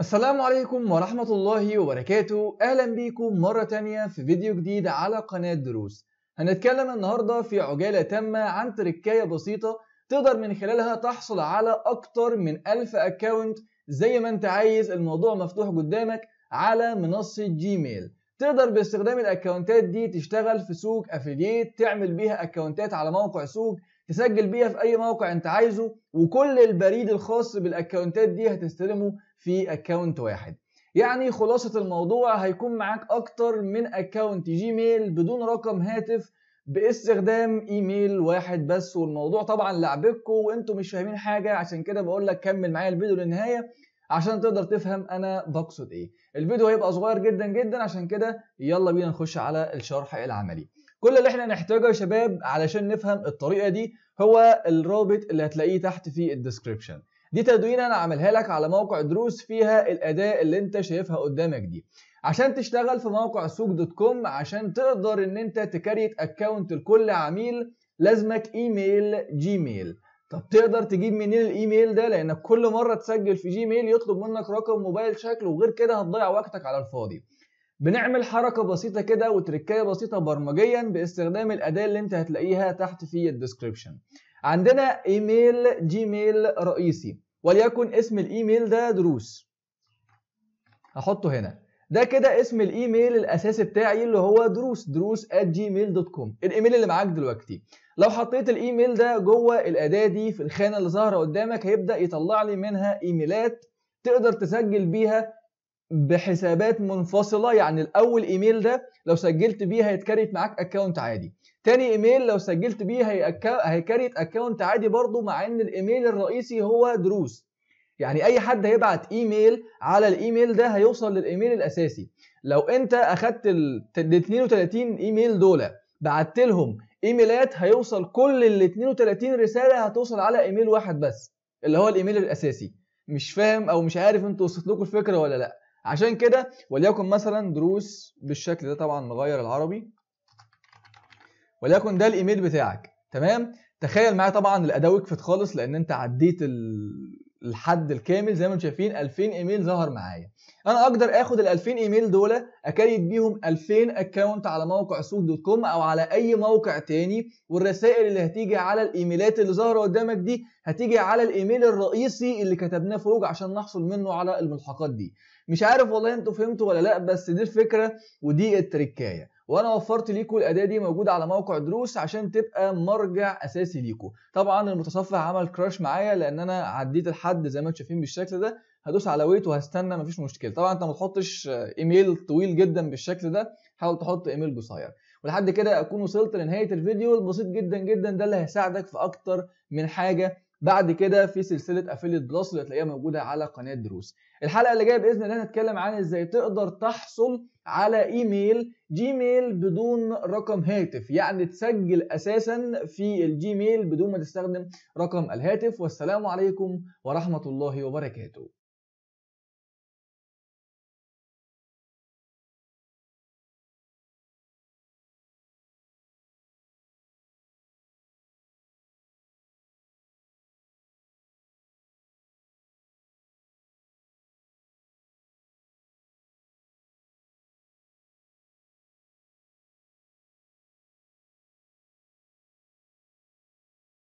السلام عليكم ورحمة الله وبركاته أهلا بيكم مرة تانية في فيديو جديد على قناة دروس هنتكلم النهاردة في عجالة تامة عن تركاية بسيطة تقدر من خلالها تحصل على أكتر من ألف أكاونت زي ما أنت عايز الموضوع مفتوح قدامك على منصة جيميل تقدر باستخدام الأكاونتات دي تشتغل في سوق أفلييت تعمل بيها أكاونتات على موقع سوق تسجل بيها في اي موقع انت عايزه وكل البريد الخاص بالاكونتات دي هتستلمه في اكونت واحد يعني خلاصة الموضوع هيكون معاك اكتر من اكونت جيميل بدون رقم هاتف باستخدام ايميل واحد بس والموضوع طبعا لعبكم وانتم مش فاهمين حاجة عشان كده بقول لك كمل معايا الفيديو للنهاية عشان تقدر تفهم انا بقصد ايه الفيديو هيبقى صغير جدا جدا عشان كده يلا بينا نخش على الشرح العملي كل اللي احنا نحتاجه يا شباب علشان نفهم الطريقه دي هو الرابط اللي هتلاقيه تحت في الديسكربشن دي تدوينه انا عاملها لك على موقع دروس فيها الاداه اللي انت شايفها قدامك دي عشان تشتغل في موقع سوق دوت كوم عشان تقدر ان انت تكريت اكونت لكل عميل لازمك ايميل جيميل طب تقدر تجيب منين الايميل ده لانك كل مره تسجل في جيميل يطلب منك رقم موبايل شكله وغير كده هتضيع وقتك على الفاضي بنعمل حركة بسيطة كده وتركاية بسيطة برمجيا باستخدام الأداة اللي انت هتلاقيها تحت في الديسكريبشن عندنا ايميل جيميل رئيسي وليكن اسم الايميل ده دروس هحطه هنا ده كده اسم الايميل الاساسي بتاعي اللي هو دروس دروس at gmail.com الايميل اللي معاك دلوقتي لو حطيت الايميل ده جوه الاداه دي في الخانه اللي ظاهره قدامك هيبدا يطلع لي منها ايميلات تقدر تسجل بيها بحسابات منفصله يعني الاول ايميل ده لو سجلت بيه هيتكريت معاك اكونت عادي تاني ايميل لو سجلت بيه هيكريت اكونت عادي برضو مع ان الايميل الرئيسي هو دروس يعني اي حد هيبعت ايميل على الايميل ده هيوصل للايميل الاساسي لو انت اخدت ال 32 ايميل دول بعت لهم ايميلات هيوصل كل ال 32 رساله هتوصل على ايميل واحد بس اللي هو الايميل الاساسي مش فاهم او مش عارف انت وصلت لكم الفكره ولا لا عشان كده وليكن مثلا دروس بالشكل ده طبعا نغير العربي وليكن ده الايميل بتاعك تمام تخيل معايا طبعا الاداء وقفت خالص لان انت عديت الحد الكامل زي ما انتم شايفين 2000 ايميل ظهر معايا انا اقدر اخد ال 2000 ايميل دول اكيد بيهم 2000 اكونت على موقع سوق دوت كوم او على اي موقع تاني والرسائل اللي هتيجي على الايميلات اللي ظاهره قدامك دي هتيجي على الايميل الرئيسي اللي كتبناه فوق عشان نحصل منه على الملحقات دي مش عارف والله انتوا فهمتوا ولا لا بس دي الفكره ودي التركايه وانا وفرت ليكم الاداه دي موجوده على موقع دروس عشان تبقى مرجع اساسي ليكم طبعا المتصفح عمل كراش معايا لان انا عديت الحد زي ما انتم شايفين بالشكل ده هدوس على ويت وهستنى مفيش مشكله طبعا انت ما تحطش ايميل طويل جدا بالشكل ده حاول تحط ايميل قصير ولحد كده اكون وصلت لنهايه الفيديو البسيط جدا جدا ده اللي هيساعدك في اكتر من حاجه بعد كده في سلسله افيليت بلس اللي هتلاقيها موجوده على قناه دروس الحلقه اللي جايه باذن الله هنتكلم عن ازاي تقدر تحصل على ايميل جيميل بدون رقم هاتف يعني تسجل اساسا في الجيميل بدون ما تستخدم رقم الهاتف والسلام عليكم ورحمه الله وبركاته